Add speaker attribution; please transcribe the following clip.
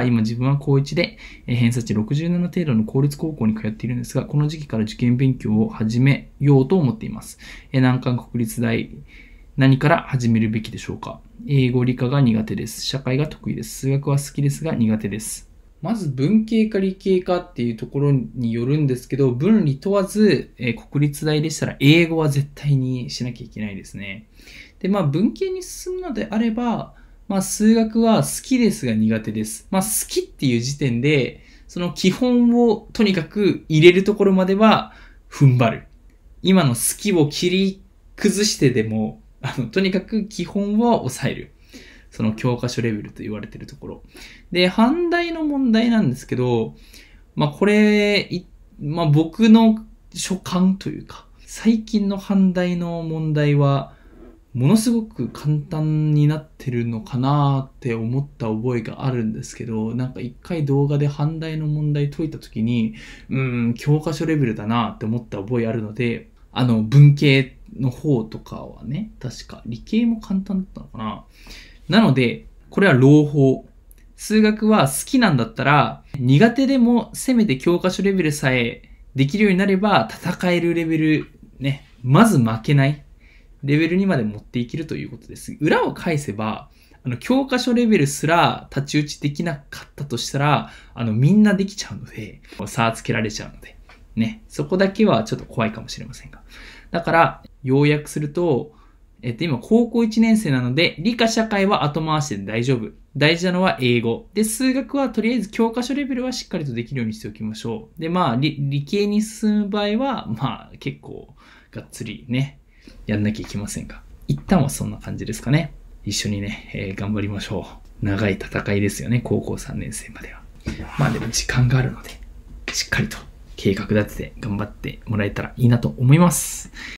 Speaker 1: 今自分は高1で、偏差値67程度の公立高校に通っているんですが、この時期から受験勉強を始めようと思っています。難関国立大、何から始めるべきでしょうか英語理科が苦手です。社会が得意です。数学は好きですが苦手です。まず文系か理系かっていうところによるんですけど、文理問わず、えー、国立大でしたら英語は絶対にしなきゃいけないですね。で、まあ文系に進むのであれば、まあ、数学は好きですが苦手です。まあ、好きっていう時点で、その基本をとにかく入れるところまでは踏ん張る。今の好きを切り崩してでも、あの、とにかく基本は抑える。その教科書レベルと言われてるところ。で、反対の問題なんですけど、まあこれ、まあ僕の所感というか、最近の反対の問題は、ものすごく簡単になってるのかなって思った覚えがあるんですけど、なんか一回動画で反対の問題解いた時に、うん、教科書レベルだなって思った覚えあるので、あの、文系の方とかはね、確か理系も簡単だったのかな。なので、これは朗報。数学は好きなんだったら、苦手でもせめて教科書レベルさえできるようになれば戦えるレベル、ね、まず負けない。レベルにまで持っていけるということです。裏を返せば、あの、教科書レベルすら太刀打ちできなかったとしたら、あの、みんなできちゃうので、差つけられちゃうので、ね。そこだけはちょっと怖いかもしれませんが。だから、要約すると、えっと、今、高校1年生なので、理科社会は後回しで大丈夫。大事なのは英語。で、数学はとりあえず教科書レベルはしっかりとできるようにしておきましょう。で、まあ、理理系に進む場合は、まあ、結構、がっつりね、やんなきゃいけませんが、一旦はそんな感じですかね。一緒にね、えー、頑張りましょう。長い戦いですよね、高校3年生までは。まあでも時間があるので、しっかりと計画立てて頑張ってもらえたらいいなと思います。